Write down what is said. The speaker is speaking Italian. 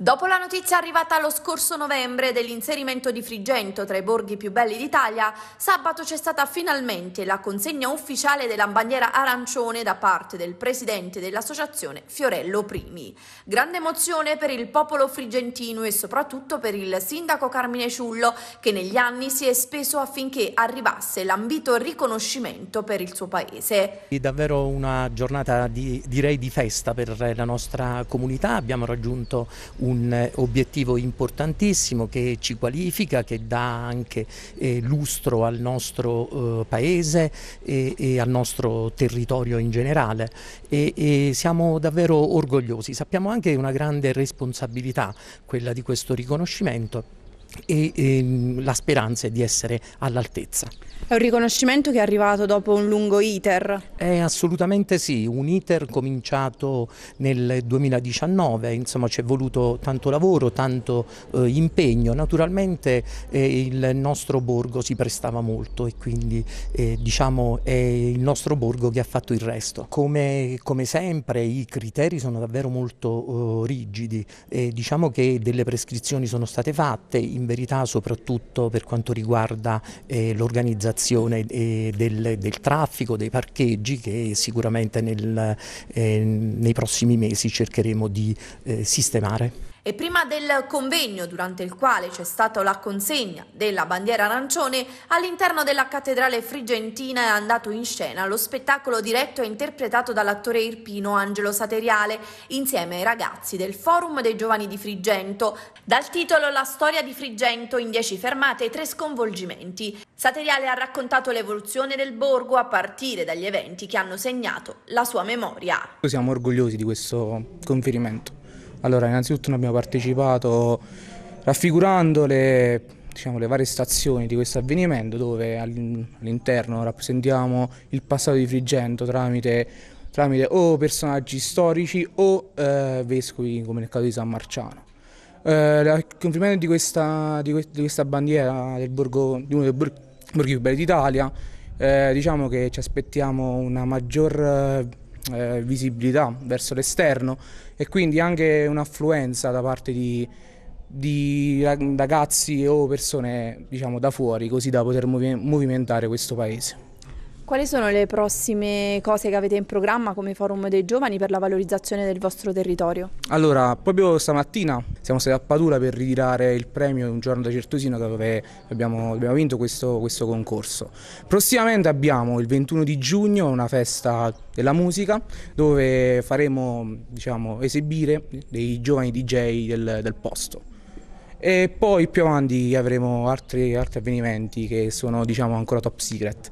Dopo la notizia arrivata lo scorso novembre dell'inserimento di Frigento tra i borghi più belli d'Italia, sabato c'è stata finalmente la consegna ufficiale della bandiera arancione da parte del presidente dell'associazione Fiorello Primi. Grande emozione per il popolo frigentino e soprattutto per il sindaco Carmine Ciullo che negli anni si è speso affinché arrivasse l'ambito riconoscimento per il suo paese. È davvero una giornata di, direi di festa per la nostra comunità, abbiamo raggiunto un un obiettivo importantissimo che ci qualifica, che dà anche eh, lustro al nostro eh, paese e, e, al nostro territorio in generale e, e siamo davvero orgogliosi. Sappiamo anche che è una grande responsabilità quella di questo riconoscimento e, e ehm, la speranza è di essere all'altezza. È un riconoscimento che è arrivato dopo un lungo iter? Eh, assolutamente sì, un iter cominciato nel 2019, insomma ci è voluto tanto lavoro, tanto eh, impegno, naturalmente eh, il nostro borgo si prestava molto e quindi eh, diciamo è il nostro borgo che ha fatto il resto. Come, come sempre i criteri sono davvero molto eh, rigidi, diciamo che delle prescrizioni sono state fatte, in verità soprattutto per quanto riguarda eh, l'organizzazione eh, del, del, traffico, dei parcheggi che sicuramente nel, eh, nei prossimi mesi cercheremo di eh, sistemare e prima del convegno durante il quale c'è stata la consegna della bandiera arancione, all'interno della cattedrale frigentina è andato in scena lo spettacolo diretto e interpretato dall'attore irpino Angelo Sateriale insieme ai ragazzi del Forum dei Giovani di Frigento, dal titolo La storia di Frigento in dieci fermate e tre sconvolgimenti. Sateriale ha raccontato l'evoluzione del borgo a partire dagli eventi che hanno segnato la sua memoria. Siamo orgogliosi di questo conferimento allora, innanzitutto noi abbiamo partecipato raffigurando le, diciamo, le varie stazioni di questo avvenimento dove all'interno rappresentiamo il passato di Frigento tramite, tramite o personaggi storici o eh, vescovi come nel caso di San Marciano. Eh, il compimento di questa, di, di questa bandiera del borgo, di uno dei borghi più belli d'Italia, eh, diciamo che ci aspettiamo una maggior eh, visibilità verso l'esterno e quindi anche un'affluenza da parte di, di ragazzi o persone diciamo, da fuori così da poter movimentare questo paese. Quali sono le prossime cose che avete in programma come Forum dei Giovani per la valorizzazione del vostro territorio? Allora, proprio stamattina siamo stati a Padula per ritirare il premio Un giorno da Certosino dove abbiamo, abbiamo vinto questo, questo, concorso. Prossimamente abbiamo il 21 di giugno una festa della musica dove faremo diciamo, esibire dei giovani DJ del, del posto e poi più avanti avremo altri, altri avvenimenti che sono diciamo, ancora top secret.